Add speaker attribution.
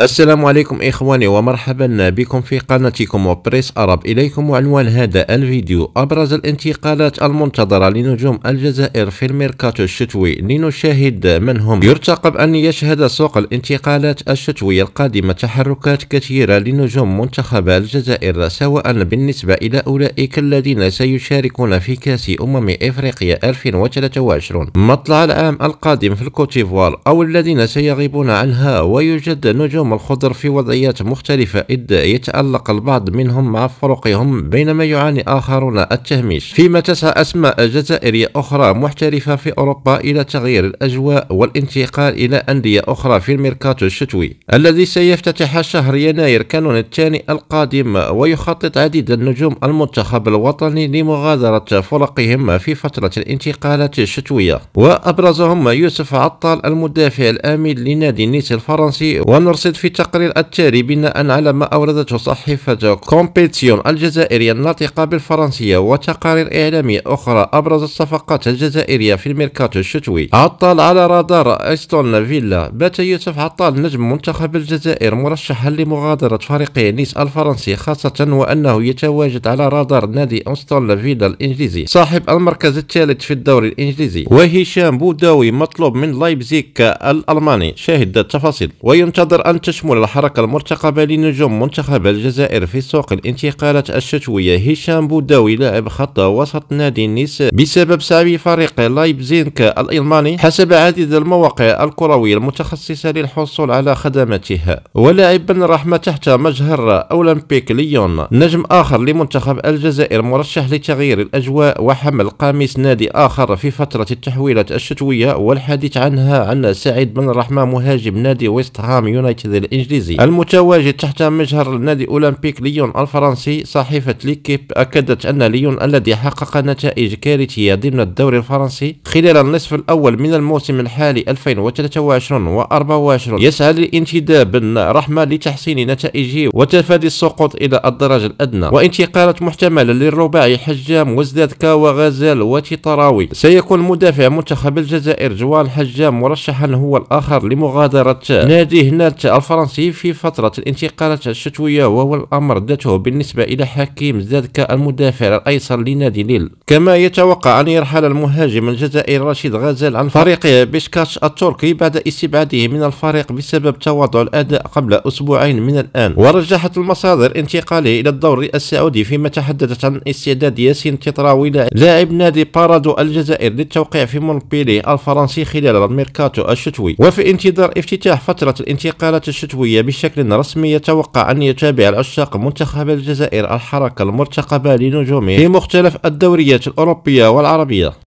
Speaker 1: السلام عليكم إخواني ومرحبا بكم في قناتكم وبريس أرب إليكم وعنوان هذا الفيديو أبرز الانتقالات المنتظرة لنجوم الجزائر في الميركاتو الشتوي لنشاهد من هم يرتقب أن يشهد سوق الانتقالات الشتوي القادمة تحركات كثيرة لنجوم منتخب الجزائر سواء بالنسبة إلى أولئك الذين سيشاركون في كأس أمم إفريقيا 2023 مطلع العام القادم في الكوتيفوار أو الذين سيغيبون عنها ويوجد نجوم اليوم الخضر في وضعيات مختلفة إذ يتألق البعض منهم مع فرقهم بينما يعاني آخرون التهميش فيما تسعى أسماء جزائرية أخرى محترفة في أوروبا إلى تغيير الأجواء والانتقال إلى أندية أخرى في الميركاتو الشتوي الذي سيفتتح شهر يناير كانون الثاني القادم ويخطط عديد النجوم المنتخب الوطني لمغادرة فرقهم في فترة الانتقالات الشتوية وأبرزهم يوسف عطال المدافع الأمين لنادي نيس الفرنسي ونرسل يوجد في التقرير التالي بناء على ما أوردته صحيفة كومبيتيون الجزائرية الناطقة بالفرنسية وتقارير إعلامية أخرى ابرز الصفقات الجزائرية في الميركاتو الشتوي عطال على رادار أستون فيلا بات يوسف عطال نجم منتخب الجزائر مرشحا لمغادرة فريق نيس الفرنسي خاصة وأنه يتواجد على رادار نادي أستون فيلا الإنجليزي صاحب المركز الثالث في الدوري الإنجليزي وهشام بوداوي مطلوب من لايبزيك الألماني شاهد التفاصيل وينتظر أن تشمل الحركة المرتقبة لنجوم منتخب الجزائر في سوق الانتقالات الشتوية هشام بوداوي لاعب خط وسط نادي النساء بسبب سعي فريق لايبزينك الألماني حسب عديد المواقع الكروية المتخصصة للحصول على خدماتها ولاعب بن رحمة تحت مجهر أولمبيك ليون نجم آخر لمنتخب الجزائر مرشح لتغيير الأجواء وحمل قميص نادي آخر في فترة التحويلات الشتوية والحديث عنها عن سعيد بن رحمة مهاجم نادي ويست هام يونايتد الإنجليزي المتواجد تحت مجهر نادي أولمبيك ليون الفرنسي صحيفة ليكيب أكدت أن ليون الذي حقق نتائج كارثية ضمن الدوري الفرنسي خلال النصف الأول من الموسم الحالي 2023 و 24 يسعى للانتداب رحمه لتحسين نتائجه وتفادي السقوط إلى الدرجة الأدنى وانتقالات محتملة للرباعي حجام كا وغزال وتطراوي سيكون مدافع منتخب الجزائر جوان حجام مرشحا هو الآخر لمغادرة ناديه نالت الفرنسي في فترة الانتقالات الشتوية وهو الأمر ذاته بالنسبة إلى حكيم زادكا المدافع الأيسر لنادي ليل كما يتوقع أن يرحل المهاجم الجزائري رشيد غزال عن فريقه بيشكاش التركي بعد استبعاده من الفريق بسبب تواضع الأداء قبل أسبوعين من الآن ورجحت المصادر انتقاله إلى الدوري السعودي فيما تحدثت عن استعداد ياسين تطراوي لاعب نادي بارادو الجزائر للتوقيع في مونبيلي الفرنسي خلال الميركاتو الشتوي وفي انتظار افتتاح فترة الانتقالات الشتوية بشكل رسمي يتوقع أن يتابع العشاق منتخب الجزائر الحركة المرتقبة لنجومه في مختلف الدوريات الأوروبية والعربية